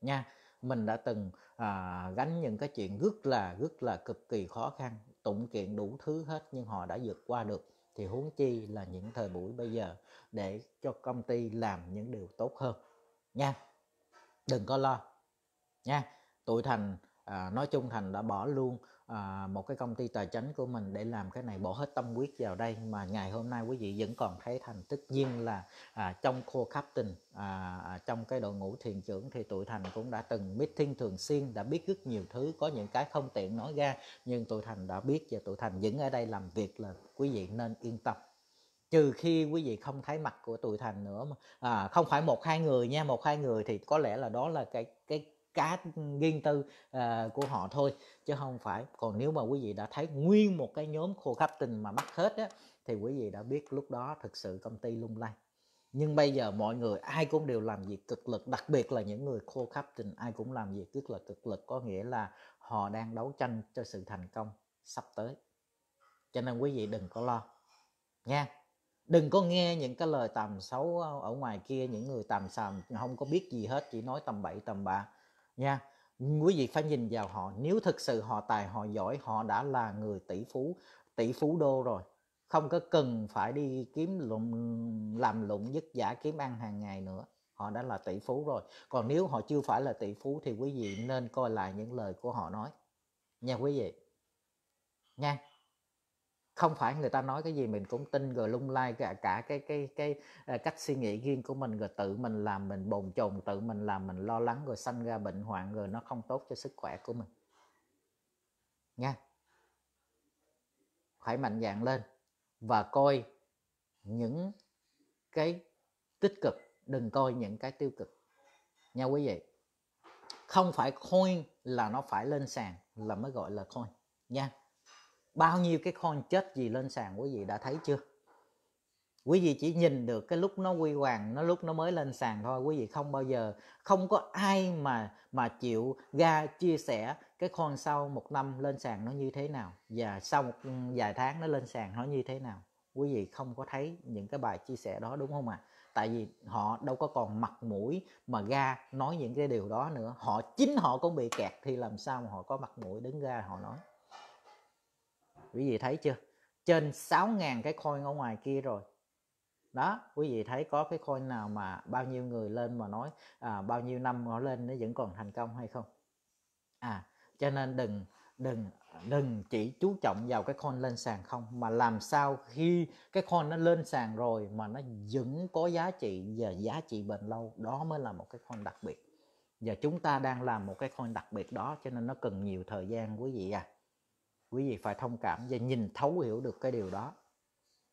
Speaker 1: nha mình đã từng à, gánh những cái chuyện rất là rất là cực kỳ khó khăn tụng kiện đủ thứ hết nhưng họ đã vượt qua được thì huống chi là những thời buổi bây giờ để cho công ty làm những điều tốt hơn nha đừng có lo nha tụi thành à, nói chung thành đã bỏ luôn à, một cái công ty tài chính của mình để làm cái này bỏ hết tâm huyết vào đây mà ngày hôm nay quý vị vẫn còn thấy thành tất nhiên là à, trong khô captain à, à, trong cái đội ngũ thiền trưởng thì tụi thành cũng đã từng meeting thường xuyên đã biết rất nhiều thứ có những cái không tiện nói ra nhưng tụi thành đã biết và tụi thành vẫn ở đây làm việc là quý vị nên yên tâm trừ khi quý vị không thấy mặt của tụi thành nữa mà à, không phải một hai người nha một hai người thì có lẽ là đó là cái cái cá riêng tư uh, của họ thôi chứ không phải còn nếu mà quý vị đã thấy nguyên một cái nhóm khô khắp tình mà bắt hết á thì quý vị đã biết lúc đó thực sự công ty lung lay nhưng bây giờ mọi người ai cũng đều làm việc cực lực đặc biệt là những người khô khắp tình ai cũng làm việc rất là cực lực có nghĩa là họ đang đấu tranh cho sự thành công sắp tới cho nên quý vị đừng có lo nha đừng có nghe những cái lời tầm xấu ở ngoài kia những người tầm sàm không có biết gì hết chỉ nói tầm bậy tầm bạ nha quý vị phải nhìn vào họ nếu thực sự họ tài họ giỏi họ đã là người tỷ phú tỷ phú đô rồi không có cần phải đi kiếm lụng làm lụng dứt giả kiếm ăn hàng ngày nữa họ đã là tỷ phú rồi còn nếu họ chưa phải là tỷ phú thì quý vị nên coi lại những lời của họ nói nha quý vị nha không phải người ta nói cái gì mình cũng tin rồi lung lay cả cả cái cái cái à, cách suy nghĩ riêng của mình rồi tự mình làm mình bồn chồn tự mình làm mình lo lắng rồi sanh ra bệnh hoạn rồi nó không tốt cho sức khỏe của mình nha phải mạnh dạn lên và coi những cái tích cực đừng coi những cái tiêu cực nha quý vị không phải coin là nó phải lên sàn là mới gọi là coin nha bao nhiêu cái con chết gì lên sàn quý vị đã thấy chưa quý vị chỉ nhìn được cái lúc nó quy hoàng nó lúc nó mới lên sàn thôi quý vị không bao giờ không có ai mà mà chịu ra chia sẻ cái con sau một năm lên sàn nó như thế nào và sau một ừ, vài tháng nó lên sàn nó như thế nào quý vị không có thấy những cái bài chia sẻ đó đúng không ạ à? tại vì họ đâu có còn mặt mũi mà ra nói những cái điều đó nữa họ chính họ cũng bị kẹt thì làm sao mà họ có mặt mũi đứng ra họ nói quý vị thấy chưa trên 6.000 cái coin ở ngoài kia rồi đó quý vị thấy có cái coin nào mà bao nhiêu người lên mà nói à, bao nhiêu năm nó lên nó vẫn còn thành công hay không à cho nên đừng đừng đừng chỉ chú trọng vào cái coin lên sàn không mà làm sao khi cái coin nó lên sàn rồi mà nó vẫn có giá trị và giá trị bền lâu đó mới là một cái coin đặc biệt và chúng ta đang làm một cái coin đặc biệt đó cho nên nó cần nhiều thời gian quý vị à quý vị phải thông cảm và nhìn thấu hiểu được cái điều đó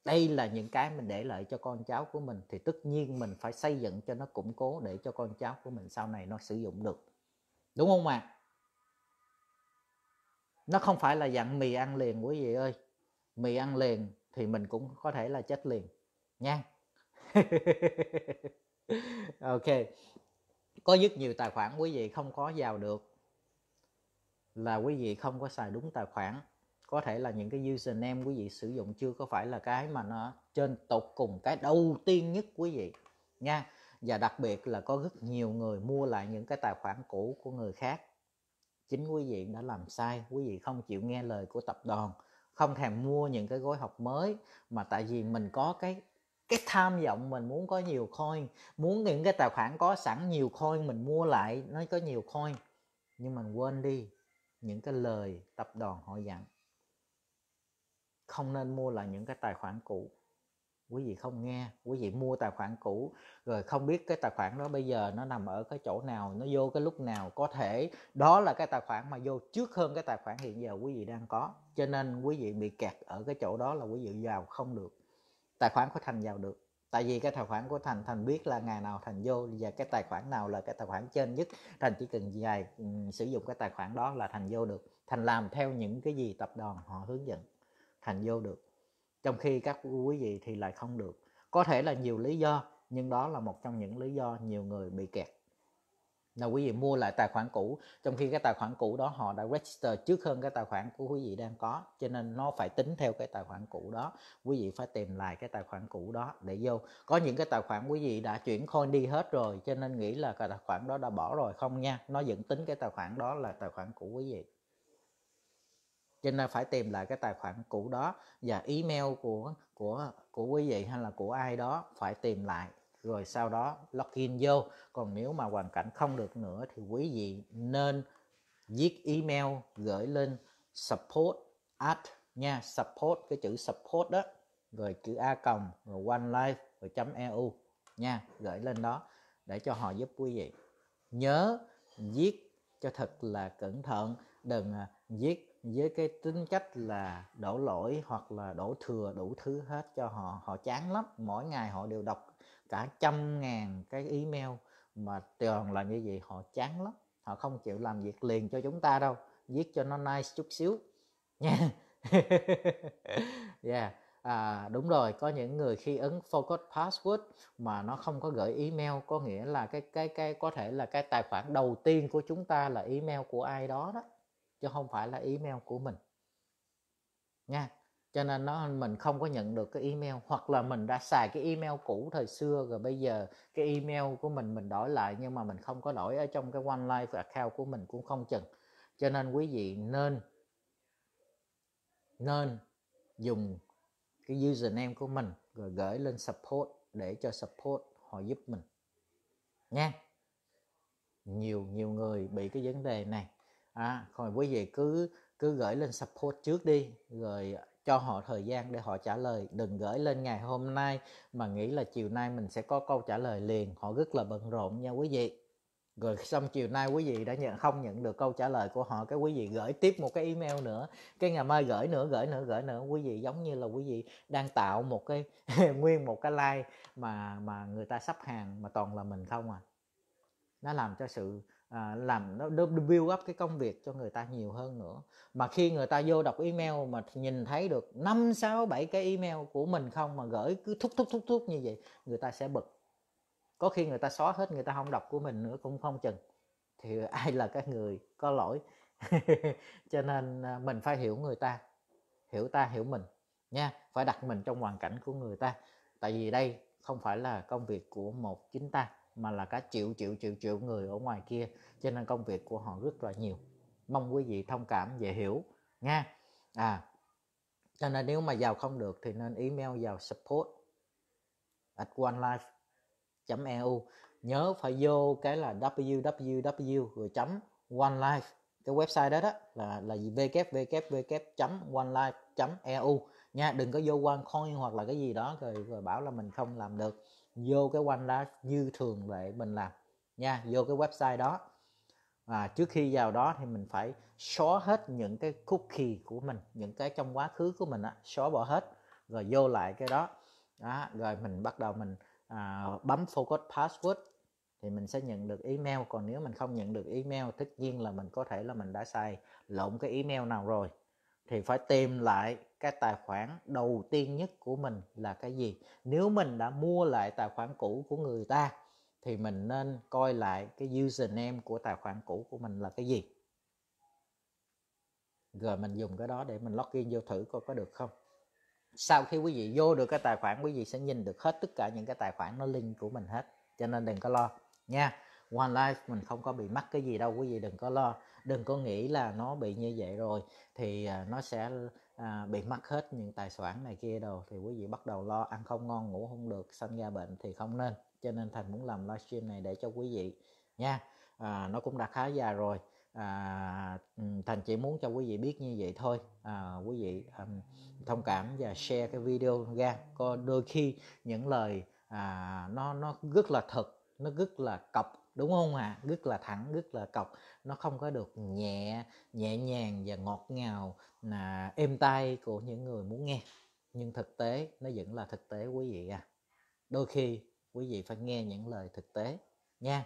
Speaker 1: đây là những cái mình để lại cho con cháu của mình thì tất nhiên mình phải xây dựng cho nó củng cố để cho con cháu của mình sau này nó sử dụng được đúng không ạ à? nó không phải là dạng mì ăn liền quý vị ơi mì ăn liền thì mình cũng có thể là chết liền nha ok có rất nhiều tài khoản quý vị không có vào được là quý vị không có xài đúng tài khoản có thể là những cái username quý vị sử dụng chưa có phải là cái mà nó trên tột cùng cái đầu tiên nhất quý vị nha và đặc biệt là có rất nhiều người mua lại những cái tài khoản cũ của người khác chính quý vị đã làm sai quý vị không chịu nghe lời của tập đoàn không thèm mua những cái gói học mới mà tại vì mình có cái cái tham vọng mình muốn có nhiều coin muốn những cái tài khoản có sẵn nhiều coin mình mua lại nó có nhiều coin nhưng mình quên đi những cái lời tập đoàn họ dặn không nên mua là những cái tài khoản cũ quý vị không nghe quý vị mua tài khoản cũ rồi không biết cái tài khoản đó bây giờ nó nằm ở cái chỗ nào nó vô cái lúc nào có thể đó là cái tài khoản mà vô trước hơn cái tài khoản hiện giờ quý vị đang có cho nên quý vị bị kẹt ở cái chỗ đó là quý vị vào không được tài khoản của thành vào được tại vì cái tài khoản của thành thành biết là ngày nào thành vô và cái tài khoản nào là cái tài khoản trên nhất thành chỉ cần dài ừ, sử dụng cái tài khoản đó là thành vô được thành làm theo những cái gì tập đoàn họ hướng dẫn hành vô được trong khi các quý vị thì lại không được có thể là nhiều lý do nhưng đó là một trong những lý do nhiều người bị kẹt là quý vị mua lại tài khoản cũ trong khi cái tài khoản cũ đó họ đã register trước hơn cái tài khoản của quý vị đang có cho nên nó phải tính theo cái tài khoản cũ đó quý vị phải tìm lại cái tài khoản cũ đó để vô có những cái tài khoản quý vị đã chuyển coin đi hết rồi cho nên nghĩ là cái tài khoản đó đã bỏ rồi không nha nó vẫn tính cái tài khoản đó là tài khoản cũ quý vị cho nên phải tìm lại cái tài khoản cũ đó và email của của của quý vị hay là của ai đó phải tìm lại rồi sau đó login vô còn nếu mà hoàn cảnh không được nữa thì quý vị nên viết email gửi lên support at nha support cái chữ support đó rồi chữ a cộng rồi one life rồi chấm eu nha gửi lên đó để cho họ giúp quý vị nhớ viết cho thật là cẩn thận đừng à, giết với cái tính cách là đổ lỗi hoặc là đổ thừa đủ thứ hết cho họ họ chán lắm mỗi ngày họ đều đọc cả trăm ngàn cái email mà toàn là như vậy họ chán lắm họ không chịu làm việc liền cho chúng ta đâu viết cho nó nice chút xíu nha yeah. yeah À, đúng rồi, có những người khi ấn forgot password mà nó không có gửi email có nghĩa là cái cái cái có thể là cái tài khoản đầu tiên của chúng ta là email của ai đó đó chứ không phải là email của mình. Nha. Cho nên nó mình không có nhận được cái email hoặc là mình đã xài cái email cũ thời xưa rồi bây giờ cái email của mình mình đổi lại nhưng mà mình không có đổi ở trong cái one account của mình cũng không chừng. Cho nên quý vị nên nên dùng cái username của mình rồi gửi lên support để cho support họ giúp mình nha nhiều nhiều người bị cái vấn đề này à, còn quý vị cứ cứ gửi lên support trước đi rồi cho họ thời gian để họ trả lời đừng gửi lên ngày hôm nay mà nghĩ là chiều nay mình sẽ có câu trả lời liền họ rất là bận rộn nha quý vị rồi xong chiều nay quý vị đã nhận không nhận được câu trả lời của họ cái quý vị gửi tiếp một cái email nữa cái ngày mai gửi nữa gửi nữa gửi nữa quý vị giống như là quý vị đang tạo một cái nguyên một cái like mà mà người ta sắp hàng mà toàn là mình không à nó làm cho sự à, làm nó build up cái công việc cho người ta nhiều hơn nữa mà khi người ta vô đọc email mà nhìn thấy được năm sáu bảy cái email của mình không mà gửi cứ thúc thúc thúc thúc như vậy người ta sẽ bực có khi người ta xóa hết người ta không đọc của mình nữa cũng không chừng thì ai là cái người có lỗi cho nên à, mình phải hiểu người ta hiểu ta hiểu mình nha phải đặt mình trong hoàn cảnh của người ta tại vì đây không phải là công việc của một chính ta mà là cả triệu triệu triệu triệu người ở ngoài kia cho nên công việc của họ rất là nhiều mong quý vị thông cảm và hiểu nha à cho nên nếu mà giàu không được thì nên email vào support at one life www.onelife.eu nhớ phải vô cái là www rồi chấm onelife cái website đó đó là là gì www.onelife.eu nha đừng có vô OneCoin hoặc là cái gì đó rồi, rồi bảo là mình không làm được vô cái OneLife như thường lệ mình làm nha vô cái website đó và trước khi vào đó thì mình phải xóa hết những cái cookie của mình những cái trong quá khứ của mình á xóa bỏ hết rồi vô lại cái đó đó rồi mình bắt đầu mình à, bấm forgot password thì mình sẽ nhận được email còn nếu mình không nhận được email tất nhiên là mình có thể là mình đã xài lộn cái email nào rồi thì phải tìm lại cái tài khoản đầu tiên nhất của mình là cái gì nếu mình đã mua lại tài khoản cũ của người ta thì mình nên coi lại cái username của tài khoản cũ của mình là cái gì rồi mình dùng cái đó để mình login vô thử coi có được không sau khi quý vị vô được cái tài khoản quý vị sẽ nhìn được hết tất cả những cái tài khoản nó link của mình hết cho nên đừng có lo nha One Life mình không có bị mắc cái gì đâu quý vị đừng có lo đừng có nghĩ là nó bị như vậy rồi thì à, nó sẽ à, bị mắc hết những tài sản này kia đồ thì quý vị bắt đầu lo ăn không ngon ngủ không được sanh ra bệnh thì không nên cho nên thành muốn làm livestream này để cho quý vị nha à, nó cũng đã khá dài rồi à, ừ, thành chỉ muốn cho quý vị biết như vậy thôi à, quý vị um, thông cảm và share cái video ra có đôi khi những lời à, nó nó rất là thật nó rất là cọc đúng không ạ à? rất là thẳng rất là cọc nó không có được nhẹ nhẹ nhàng và ngọt ngào à, êm tai của những người muốn nghe nhưng thực tế nó vẫn là thực tế quý vị à đôi khi quý vị phải nghe những lời thực tế nha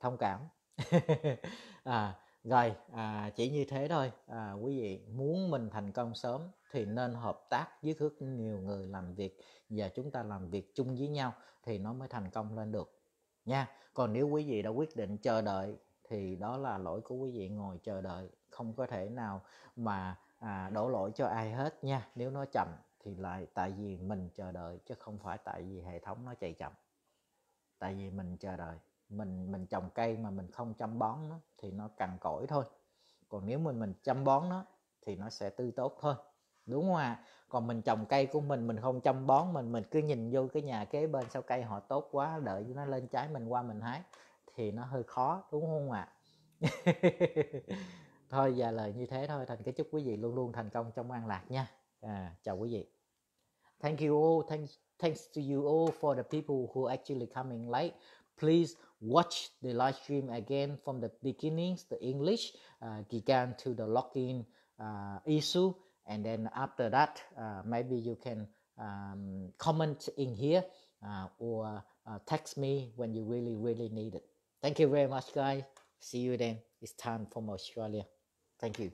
Speaker 1: thông cảm à, rồi à, chỉ như thế thôi à, quý vị muốn mình thành công sớm thì nên hợp tác với rất nhiều người làm việc và chúng ta làm việc chung với nhau thì nó mới thành công lên được nha còn nếu quý vị đã quyết định chờ đợi thì đó là lỗi của quý vị ngồi chờ đợi không có thể nào mà à, đổ lỗi cho ai hết nha nếu nó chậm thì lại tại vì mình chờ đợi chứ không phải tại vì hệ thống nó chạy chậm tại vì mình chờ đợi mình mình trồng cây mà mình không chăm bón nó thì nó cằn cỗi thôi còn nếu mình mình chăm bón nó thì nó sẽ tươi tốt thôi đúng không ạ à? còn mình trồng cây của mình mình không chăm bón mình mình cứ nhìn vô cái nhà kế bên sau cây họ tốt quá đợi nó lên trái mình qua mình hái thì nó hơi khó đúng không ạ à? thôi và lời như thế thôi thành cái chúc quý vị luôn luôn thành công trong an lạc nha à, chào quý vị thank you all thank, thanks to you all for the people who actually coming late please watch the live stream again from the beginnings, the English, uh, began to the login uh, issue. And then after that, uh, maybe you can um, comment in here uh, or uh, text me when you really, really need it. Thank you very much, guys. See you then. It's time from Australia. Thank you.